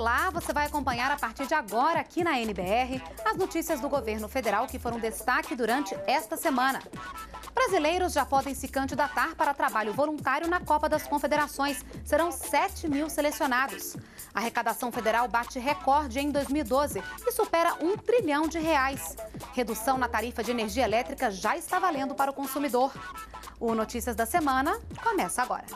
Olá, você vai acompanhar a partir de agora aqui na NBR as notícias do governo federal que foram destaque durante esta semana. Brasileiros já podem se candidatar para trabalho voluntário na Copa das Confederações. Serão 7 mil selecionados. A arrecadação federal bate recorde em 2012 e supera um trilhão de reais. Redução na tarifa de energia elétrica já está valendo para o consumidor. O Notícias da Semana começa agora.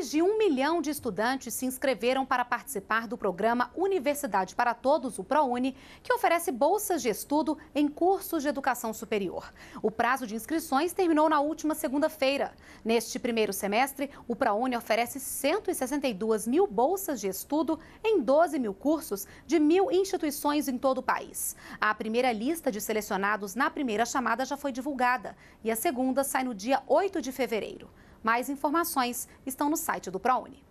Mais de um milhão de estudantes se inscreveram para participar do programa Universidade para Todos, o ProUni, que oferece bolsas de estudo em cursos de educação superior. O prazo de inscrições terminou na última segunda-feira. Neste primeiro semestre, o ProUni oferece 162 mil bolsas de estudo em 12 mil cursos de mil instituições em todo o país. A primeira lista de selecionados na primeira chamada já foi divulgada e a segunda sai no dia 8 de fevereiro. Mais informações estão no site do ProUni.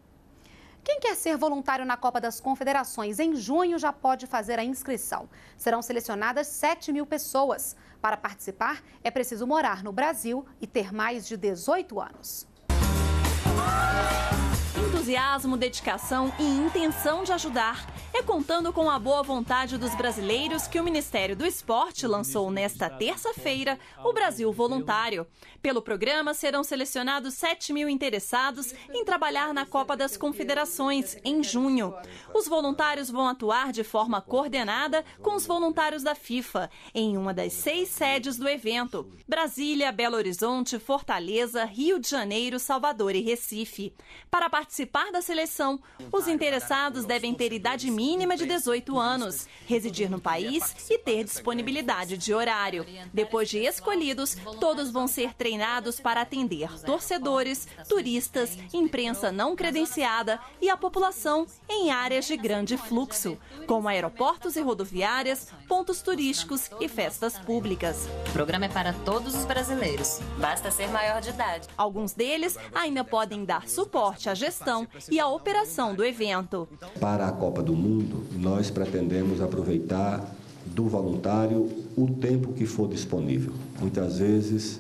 Quem quer ser voluntário na Copa das Confederações em junho já pode fazer a inscrição. Serão selecionadas 7 mil pessoas. Para participar, é preciso morar no Brasil e ter mais de 18 anos entusiasmo, dedicação e intenção de ajudar. É contando com a boa vontade dos brasileiros que o Ministério do Esporte lançou nesta terça-feira o Brasil Voluntário. Pelo programa serão selecionados 7 mil interessados em trabalhar na Copa das Confederações, em junho. Os voluntários vão atuar de forma coordenada com os voluntários da FIFA, em uma das seis sedes do evento: Brasília, Belo Horizonte, Fortaleza, Rio de Janeiro, Salvador e Recife. Para participar, participar da seleção. Os interessados devem ter idade mínima de 18 anos, residir no país e ter disponibilidade de horário. Depois de escolhidos, todos vão ser treinados para atender torcedores, turistas, imprensa não credenciada e a população em áreas de grande fluxo, como aeroportos e rodoviárias, pontos turísticos e festas públicas. O programa é para todos os brasileiros, basta ser maior de idade. Alguns deles ainda podem dar suporte à gestão então, e a operação do evento. Para a Copa do Mundo, nós pretendemos aproveitar do voluntário o tempo que for disponível. Muitas vezes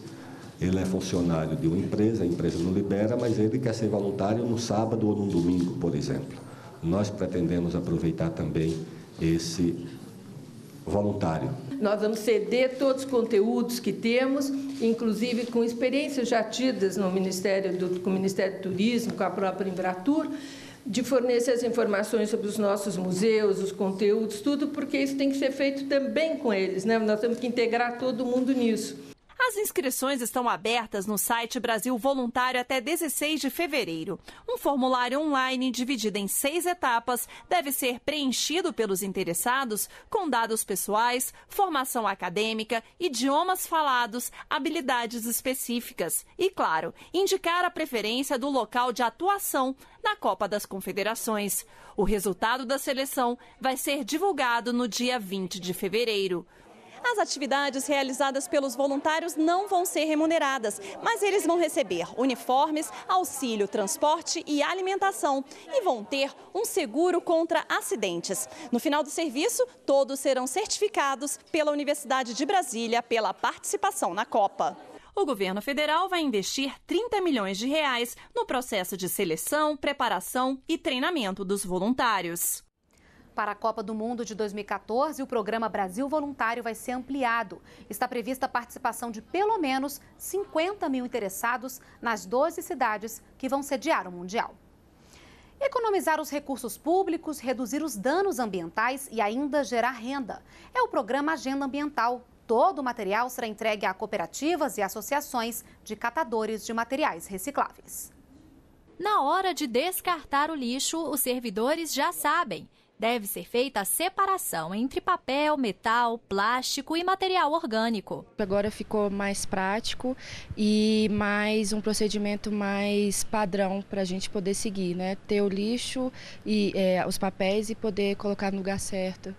ele é funcionário de uma empresa, a empresa não libera, mas ele quer ser voluntário no sábado ou no domingo, por exemplo. Nós pretendemos aproveitar também esse voluntário. Nós vamos ceder todos os conteúdos que temos, inclusive com experiências já tidas no Ministério do, com o Ministério do Turismo, com a própria Embratur, de fornecer as informações sobre os nossos museus, os conteúdos, tudo, porque isso tem que ser feito também com eles, né? Nós temos que integrar todo mundo nisso. As inscrições estão abertas no site Brasil Voluntário até 16 de fevereiro. Um formulário online dividido em seis etapas deve ser preenchido pelos interessados com dados pessoais, formação acadêmica, idiomas falados, habilidades específicas e, claro, indicar a preferência do local de atuação na Copa das Confederações. O resultado da seleção vai ser divulgado no dia 20 de fevereiro. As atividades realizadas pelos voluntários não vão ser remuneradas, mas eles vão receber uniformes, auxílio, transporte e alimentação e vão ter um seguro contra acidentes. No final do serviço, todos serão certificados pela Universidade de Brasília pela participação na Copa o governo federal vai investir 30 milhões de reais no processo de seleção, preparação e treinamento dos voluntários. Para a Copa do Mundo de 2014, o programa Brasil Voluntário vai ser ampliado. Está prevista a participação de pelo menos 50 mil interessados nas 12 cidades que vão sediar o Mundial. Economizar os recursos públicos, reduzir os danos ambientais e ainda gerar renda. É o programa Agenda Ambiental. Todo o material será entregue a cooperativas e associações de catadores de materiais recicláveis. Na hora de descartar o lixo, os servidores já sabem deve ser feita a separação entre papel, metal, plástico e material orgânico. Agora ficou mais prático e mais um procedimento mais padrão para a gente poder seguir, né? Ter o lixo e é, os papéis e poder colocar no lugar certo.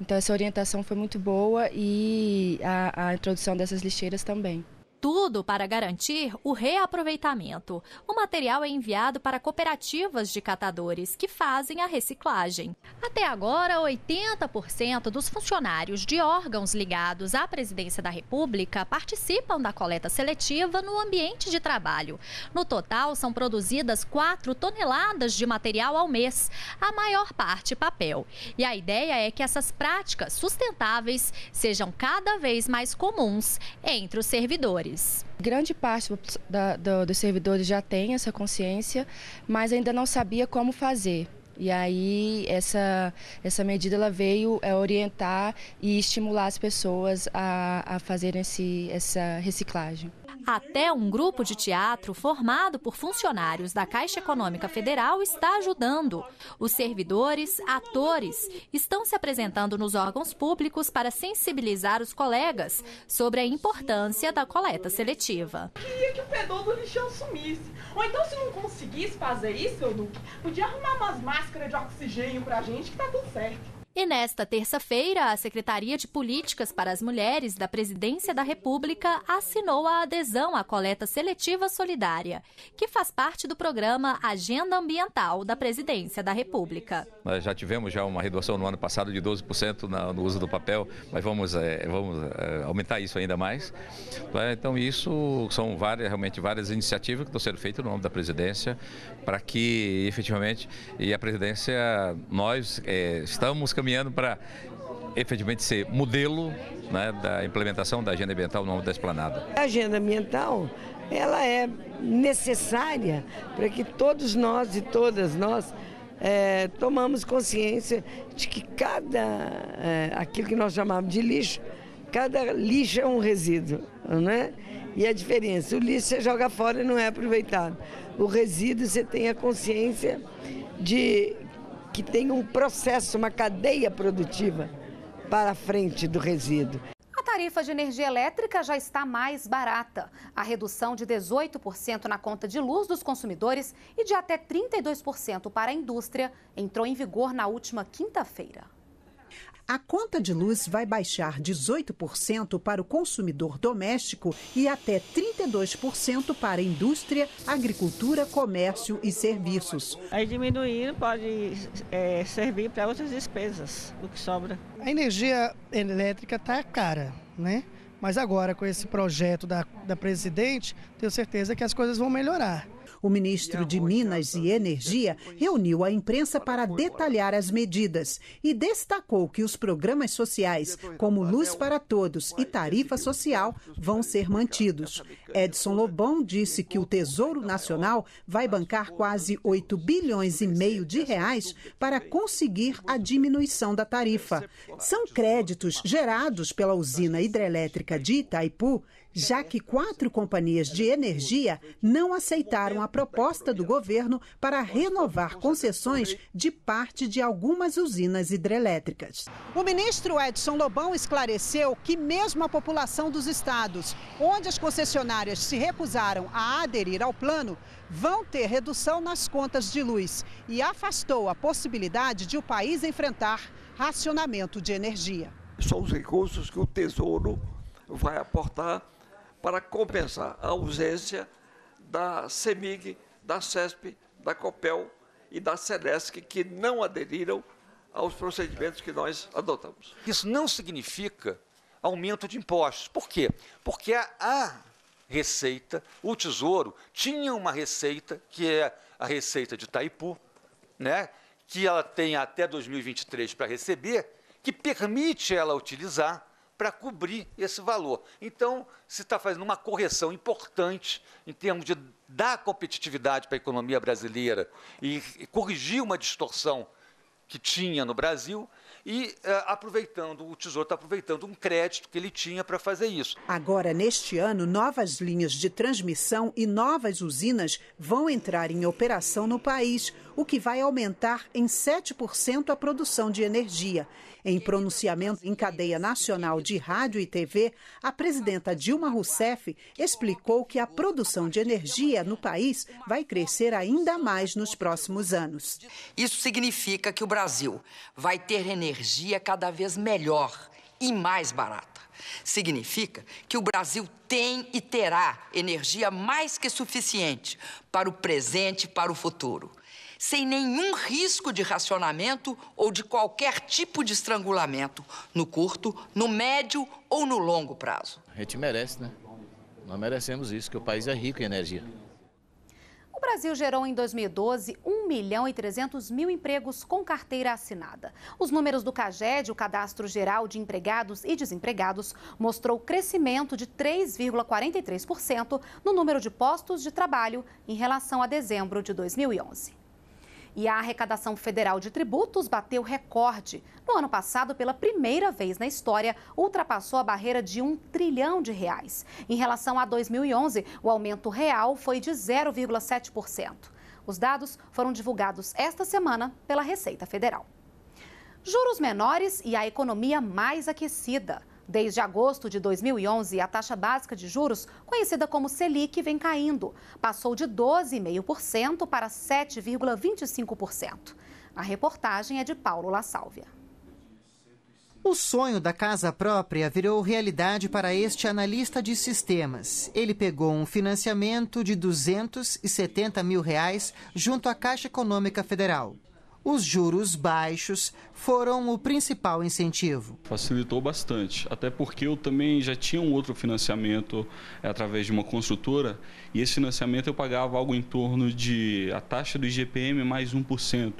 Então essa orientação foi muito boa e a, a introdução dessas lixeiras também tudo para garantir o reaproveitamento. O material é enviado para cooperativas de catadores que fazem a reciclagem. Até agora, 80% dos funcionários de órgãos ligados à presidência da República participam da coleta seletiva no ambiente de trabalho. No total, são produzidas 4 toneladas de material ao mês, a maior parte papel. E a ideia é que essas práticas sustentáveis sejam cada vez mais comuns entre os servidores. Grande parte da, do, dos servidores já tem essa consciência, mas ainda não sabia como fazer. E aí essa, essa medida ela veio é, orientar e estimular as pessoas a, a fazerem esse, essa reciclagem. Até um grupo de teatro formado por funcionários da Caixa Econômica Federal está ajudando. Os servidores, atores, estão se apresentando nos órgãos públicos para sensibilizar os colegas sobre a importância da coleta seletiva. Eu queria que o fedor do lixão sumisse. Ou então, se não conseguisse fazer isso, Duque, podia arrumar umas máscaras de oxigênio para a gente que tá tudo certo. E nesta terça-feira, a Secretaria de Políticas para as Mulheres da Presidência da República assinou a adesão à coleta seletiva solidária, que faz parte do programa Agenda Ambiental da Presidência da República. Nós já tivemos já uma redução no ano passado de 12% no uso do papel, mas vamos, é, vamos eh, aumentar isso ainda mais. Né, então isso são várias, realmente várias iniciativas que estão sendo feitas no nome da Presidência para que efetivamente e a Presidência nós é, estamos caminhando para efetivamente ser modelo né, da implementação da agenda ambiental no âmbito da esplanada. A agenda ambiental ela é necessária para que todos nós e todas nós é, tomamos consciência de que cada é, aquilo que nós chamamos de lixo, cada lixo é um resíduo, né? E a diferença, o lixo você joga fora e não é aproveitado. O resíduo você tem a consciência de que tem um processo, uma cadeia produtiva para frente do resíduo. A tarifa de energia elétrica já está mais barata. A redução de 18% na conta de luz dos consumidores e de até 32% para a indústria entrou em vigor na última quinta-feira. A conta de luz vai baixar 18% para o consumidor doméstico e até 32% para a indústria, agricultura, comércio e serviços. Aí diminuindo pode é, servir para outras despesas, o que sobra. A energia elétrica está cara, né? Mas agora, com esse projeto da, da presidente, tenho certeza que as coisas vão melhorar. O ministro de Minas e Energia reuniu a imprensa para detalhar as medidas e destacou que os programas sociais, como Luz para Todos e Tarifa Social, vão ser mantidos. Edson Lobão disse que o Tesouro Nacional vai bancar quase 8 bilhões e meio de reais para conseguir a diminuição da tarifa. São créditos gerados pela usina hidrelétrica de Itaipu já que quatro companhias de energia não aceitaram a proposta do governo para renovar concessões de parte de algumas usinas hidrelétricas. O ministro Edson Lobão esclareceu que, mesmo a população dos estados onde as concessionárias se recusaram a aderir ao plano, vão ter redução nas contas de luz e afastou a possibilidade de o país enfrentar racionamento de energia. São os recursos que o Tesouro vai aportar para compensar a ausência da CEMIG, da CESP, da COPEL e da SEDESC, que não aderiram aos procedimentos que nós adotamos. Isso não significa aumento de impostos. Por quê? Porque a, Receita, o Tesouro tinha uma receita, que é a receita de Taipu, né? que ela tem até 2023 para receber, que permite ela utilizar para cobrir esse valor. Então, se está fazendo uma correção importante em termos de dar competitividade para a economia brasileira e, corrigir uma distorção que tinha no Brasil e eh, aproveitando, o Tesouro está aproveitando um crédito que ele tinha para fazer isso. Agora, neste ano, novas linhas de transmissão e novas usinas vão entrar em operação no país o que vai aumentar em 7% a produção de energia. Em pronunciamento em cadeia nacional de rádio e TV, a presidenta Dilma Rousseff explicou que a produção de energia no país vai crescer ainda mais nos próximos anos. Isso significa que o Brasil vai ter energia cada vez melhor e mais barata. Significa que o Brasil tem e terá energia mais que suficiente para o presente e para o futuro sem nenhum risco de racionamento ou de qualquer tipo de estrangulamento, no curto, no médio ou no longo prazo. A gente merece, né? Nós merecemos isso, que o país é rico em energia. O Brasil gerou em 2012 1 milhão e 300 mil empregos com carteira assinada. Os números do CAGED, o Cadastro Geral de Empregados e Desempregados, mostrou crescimento de 3,43% no número de postos de trabalho em relação a dezembro de 2011. E a arrecadação federal de tributos bateu recorde. No ano passado, pela primeira vez na história, ultrapassou a barreira de um trilhão de reais. Em relação a 2011, o aumento real foi de 0,7%. Os dados foram divulgados esta semana pela Receita Federal. Juros menores e a economia mais aquecida. Desde agosto de 2011, a taxa básica de juros, conhecida como Selic, vem caindo. Passou de 12,5% para 7,25%. A reportagem é de Paulo La Sálvia. O sonho da casa própria virou realidade para este analista de sistemas. Ele pegou um financiamento de 270 mil reais junto à Caixa Econômica Federal os juros baixos foram o principal incentivo. Facilitou bastante, até porque eu também já tinha um outro financiamento eh, através de uma construtora e esse financiamento eu pagava algo em torno de a taxa do IGPM mais 1%.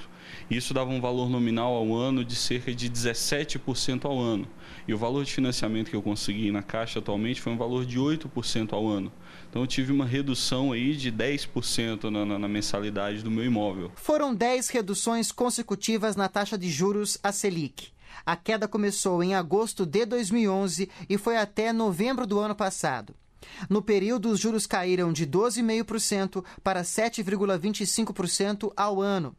Isso dava um valor nominal ao ano de cerca de 17% ao ano. E o valor de financiamento que eu consegui na Caixa atualmente foi um valor de 8% ao ano. Então eu tive uma redução aí de 10% na, na, na, mensalidade do meu imóvel. Foram 10 reduções consecutivas na taxa de juros, a Selic. A queda começou em agosto de 2011 e foi até novembro do ano passado. No período, os juros caíram de 12,5% para 7,25% ao ano.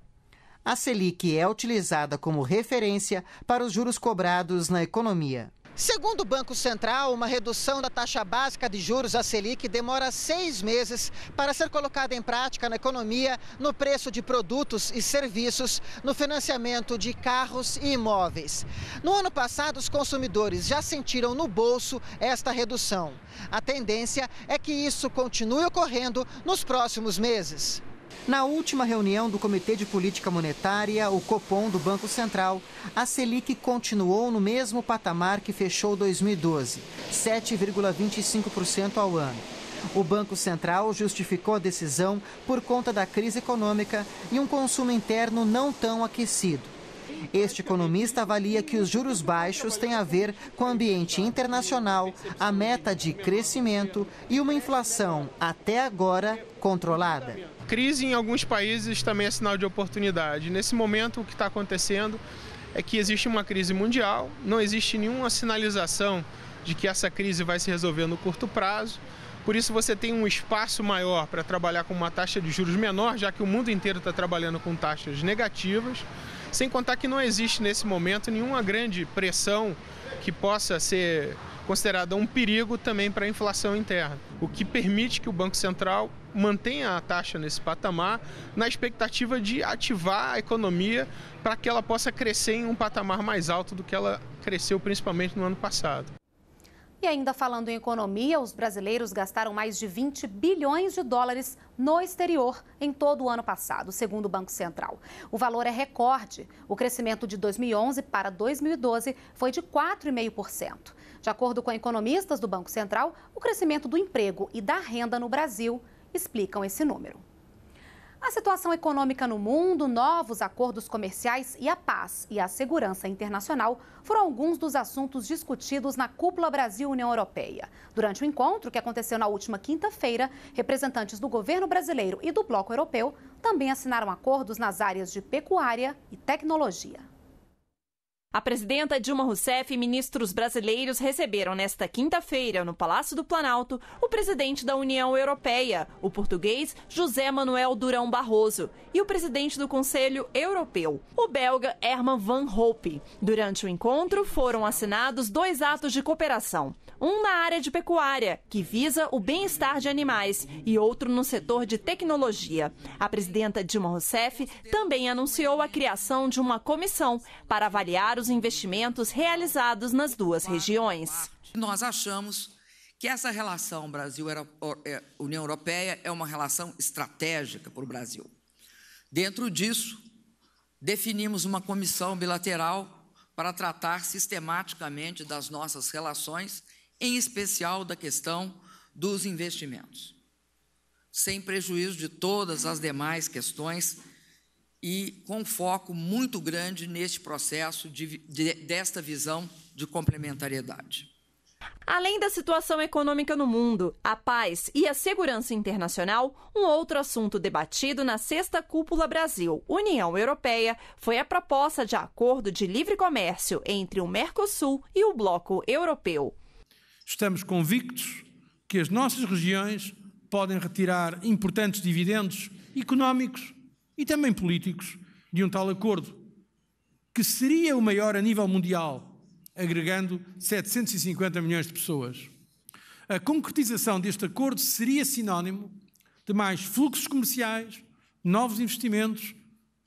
A Selic é utilizada como referência para os juros cobrados na economia. Segundo o Banco Central, uma redução da taxa básica de juros, a Selic, demora seis meses para ser colocada em prática na economia, no preço de produtos e serviços, no financiamento de carros e imóveis. No ano passado, os consumidores já sentiram no bolso esta redução. A tendência é que isso continue ocorrendo nos próximos meses. Na última reunião do Comitê de Política Monetária, o Copom do Banco Central, a Selic continuou no mesmo patamar que fechou 2012, 7,25% ao ano. O Banco Central justificou a decisão por conta da crise econômica e um consumo interno não tão aquecido. Este economista avalia que os juros baixos têm a ver com o ambiente internacional, a meta de crescimento e uma inflação até agora controlada. Crise em alguns países também é sinal de oportunidade. Nesse momento, o que está acontecendo é que existe uma crise mundial, não existe nenhuma sinalização de que essa crise vai se resolver no curto prazo. Por isso, você tem um espaço maior para trabalhar com uma taxa de juros menor, já que o mundo inteiro está trabalhando com taxas negativas. Sem contar que não existe nesse momento nenhuma grande pressão que possa ser considerada um perigo também para a inflação interna, o que permite que o Banco Central mantenha a taxa nesse patamar na expectativa de ativar a economia para que ela possa crescer em um patamar mais alto do que ela cresceu principalmente no ano passado. E ainda falando em economia, os brasileiros gastaram mais de 20 bilhões de dólares no exterior em todo o ano passado, segundo o Banco Central. O valor é recorde. O crescimento de 2011 para 2012 foi de 4,5%. De acordo com economistas do Banco Central, o crescimento do emprego e da renda no Brasil explicam esse número. A situação econômica no mundo, novos acordos comerciais e a paz e a segurança internacional foram alguns dos assuntos discutidos na Cúpula Brasil-União Europeia. Durante o encontro, que aconteceu na última quinta-feira, representantes do governo brasileiro e do Bloco Europeu também assinaram acordos nas áreas de pecuária e tecnologia. A presidenta Dilma Rousseff e ministros brasileiros receberam nesta quinta-feira, no Palácio do Planalto, o presidente da União Europeia, o português José Manuel Durão Barroso, e o presidente do Conselho Europeu, o belga Herman Van Rompuy. Durante o encontro, foram assinados dois atos de cooperação um na área de pecuária, que visa o bem-estar de animais, e outro no setor de tecnologia. A presidenta Dilma Rousseff também anunciou a criação de uma comissão para avaliar os investimentos realizados nas duas regiões. Nós achamos que essa relação Brasil-União é, Europeia é uma relação estratégica para o Brasil. Dentro disso, definimos uma comissão bilateral para tratar sistematicamente das nossas relações em especial da questão dos investimentos, sem prejuízo de todas as demais questões e com foco muito grande neste processo de, de, desta visão de complementariedade. Além da situação econômica no mundo, a paz e a segurança internacional, um outro assunto debatido na sexta cúpula Brasil-União Europeia foi a proposta de acordo de livre comércio entre o Mercosul e o Bloco Europeu. Estamos convictos que as nossas regiões podem retirar importantes dividendos económicos e também políticos de um tal acordo, que seria o maior a nível mundial, agregando 750 milhões de pessoas. A concretização deste acordo seria sinónimo de mais fluxos comerciais, novos investimentos,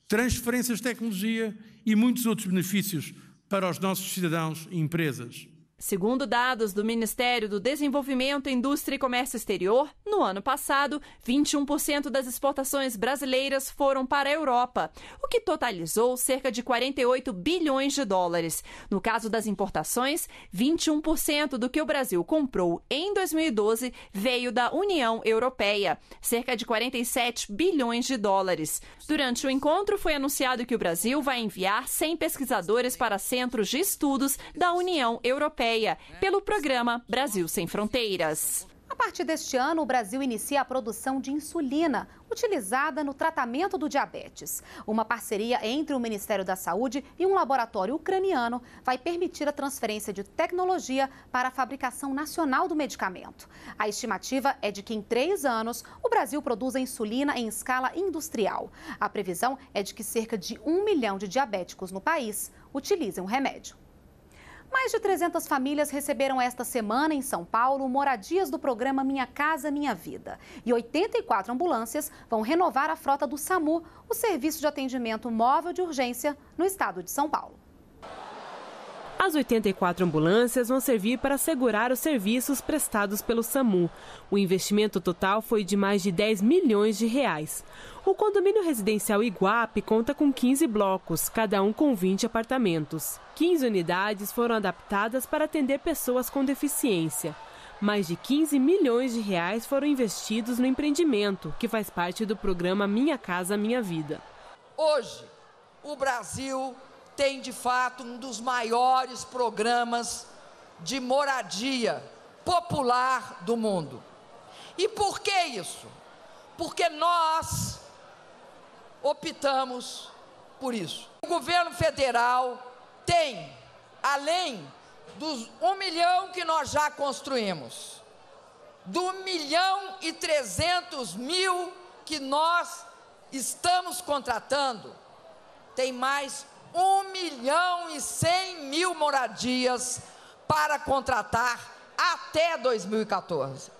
transferências de tecnologia e muitos outros benefícios para os nossos cidadãos e empresas. Segundo dados do Ministério do Desenvolvimento, Indústria e Comércio Exterior, no ano passado, 21% das exportações brasileiras foram para a Europa, o que totalizou cerca de 48 bilhões de dólares. No caso das importações, 21% do que o Brasil comprou em 2012 veio da União Europeia, cerca de 47 bilhões de dólares. Durante o encontro, foi anunciado que o Brasil vai enviar 100 pesquisadores para centros de estudos da União Europeia Europeia, pelo programa Brasil Sem Fronteiras. A partir deste ano, o Brasil inicia a produção de insulina, utilizada no tratamento do diabetes. Uma parceria entre o Ministério da Saúde e um laboratório ucraniano vai permitir a transferência de tecnologia para a fabricação nacional do medicamento. A estimativa é de que em três anos o Brasil produza insulina em escala industrial. A previsão é de que cerca de um milhão de diabéticos no país utilizem o remédio. Mais de 300 famílias receberam esta semana em São Paulo moradias do programa Minha Casa Minha Vida. E 84 ambulâncias vão renovar a frota do SAMU, o serviço de atendimento móvel de urgência no estado de São Paulo. As 84 ambulâncias vão servir para assegurar os serviços prestados pelo SAMU. O investimento total foi de mais de 10 milhões de reais. O condomínio residencial Iguape conta com 15 blocos, cada um com 20 apartamentos. 15 unidades foram adaptadas para atender pessoas com deficiência. Mais de 15 milhões de reais foram investidos no empreendimento, que faz parte do programa Minha Casa Minha Vida. Hoje, o Brasil tem de fato um dos maiores programas de moradia popular do mundo. E por que isso? Porque nós optamos por isso. O governo federal tem, além dos um milhão que nós já construímos, do milhão e trezentos mil que nós estamos contratando, tem mais 1 milhão e 100 mil moradias para contratar até 2014.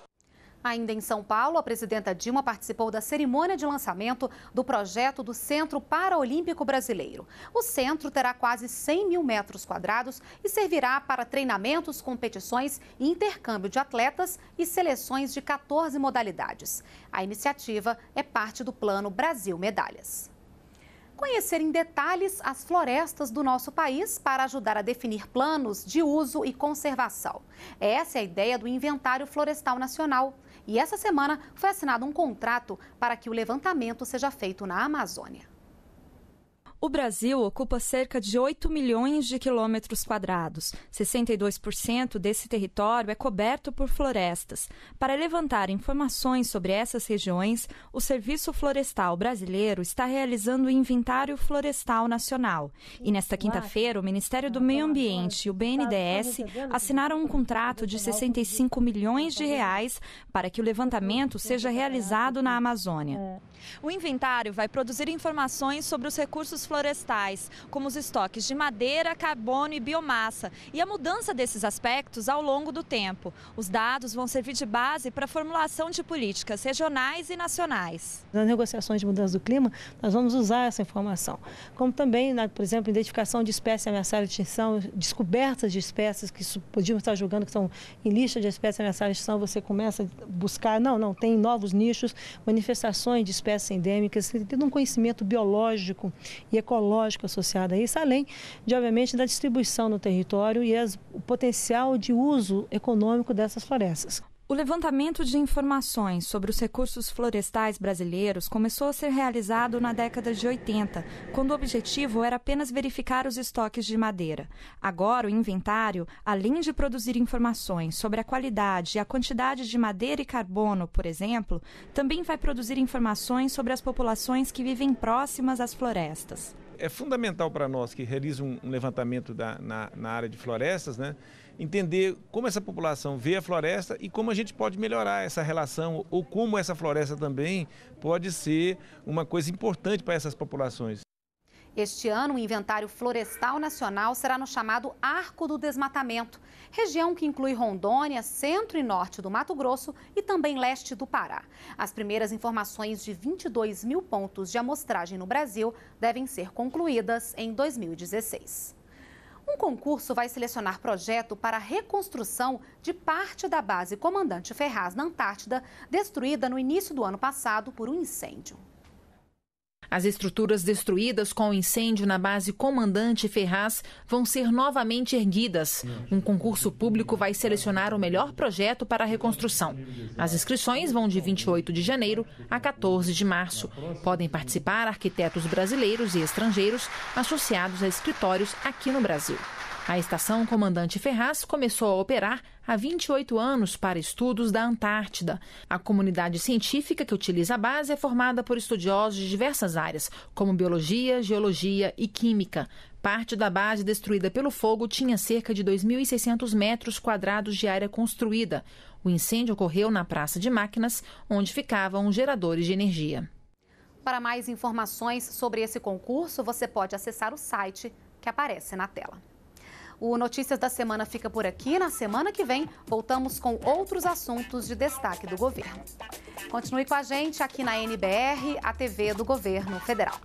Ainda em São Paulo, a presidenta Dilma participou da cerimônia de lançamento do projeto do Centro Paralímpico Brasileiro. O centro terá quase 100 mil metros quadrados e servirá para treinamentos, competições e intercâmbio de atletas e seleções de 14 modalidades. A iniciativa é parte do Plano Brasil Medalhas conhecer em detalhes as florestas do nosso país para ajudar a definir planos de uso e conservação. Essa é a ideia do Inventário Florestal Nacional. E essa semana foi assinado um contrato para que o levantamento seja feito na Amazônia. O Brasil ocupa cerca de 8 milhões de quilômetros quadrados. 62% desse território é coberto por florestas. Para levantar informações sobre essas regiões, o Serviço Florestal Brasileiro está realizando o Inventário Florestal Nacional. E nesta quinta-feira, o Ministério do Meio Ambiente e o tá BNDES tá assinaram um contrato de 65 milhões de reais para que o levantamento seja realizado na né? Amazônia. É. O inventário vai produzir informações sobre os recursos florestais, como os estoques de madeira, carbono e biomassa, e a mudança desses aspectos ao longo do tempo. Os dados vão servir de base para a formulação de políticas regionais e nacionais. Nas negociações de mudança do clima, nós vamos usar essa informação, como também, por exemplo, identificação de espécies ameaçadas de extinção, descobertas de espécies que podíamos estar julgando que são em lista de espécies ameaçadas de extinção, você começa a buscar, não, não, tem novos nichos, manifestações de espécies endêmicas, tendo um conhecimento biológico e ecológico associado a isso, além de, obviamente, da distribuição no território e as, o potencial de uso econômico dessas florestas. O levantamento de informações sobre os recursos florestais brasileiros começou a ser realizado na década de 80, quando o objetivo era apenas verificar os estoques de madeira. Agora, o inventário, além de produzir informações sobre a qualidade e a quantidade de madeira e carbono, por exemplo, também vai produzir informações sobre as populações que vivem próximas às florestas. É fundamental para nós que realizam um levantamento da, na, na área de florestas, né? entender como essa população vê a floresta e como a gente pode melhorar essa relação ou como essa floresta também pode ser uma coisa importante para essas populações. Este ano, o Inventário Florestal Nacional será no chamado Arco do Desmatamento, região que inclui Rondônia, centro e norte do Mato Grosso e também leste do Pará. As primeiras informações de 22 mil pontos de amostragem no Brasil devem ser concluídas em 2016. Um concurso vai selecionar projeto para a reconstrução de parte da base Comandante Ferraz na Antártida, destruída no início do ano passado por um incêndio. As estruturas destruídas com o incêndio na base Comandante Ferraz vão ser novamente erguidas. Um concurso público vai selecionar o melhor projeto para a reconstrução. As inscrições vão de 28 de janeiro a 14 de março. Podem participar arquitetos brasileiros e estrangeiros associados a escritórios aqui no Brasil. A estação Comandante Ferraz começou a operar há 28 anos para estudos da Antártida. A comunidade científica que utiliza a base é formada por estudiosos de diversas áreas, como biologia, geologia e química. Parte da base destruída pelo fogo tinha cerca de 2.600 metros quadrados de área construída. O incêndio ocorreu na Praça de Máquinas, onde ficavam os geradores de energia. Para mais informações sobre esse concurso, você pode acessar o site que aparece na tela. O Notícias da Semana fica por aqui. Na semana que vem, voltamos com outros assuntos de destaque do governo. Continue com a gente aqui na NBR, a TV do Governo Federal.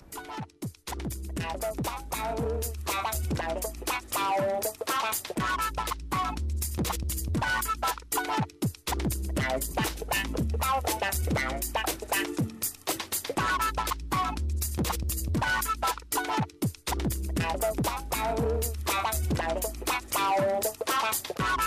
Bye. Tchau.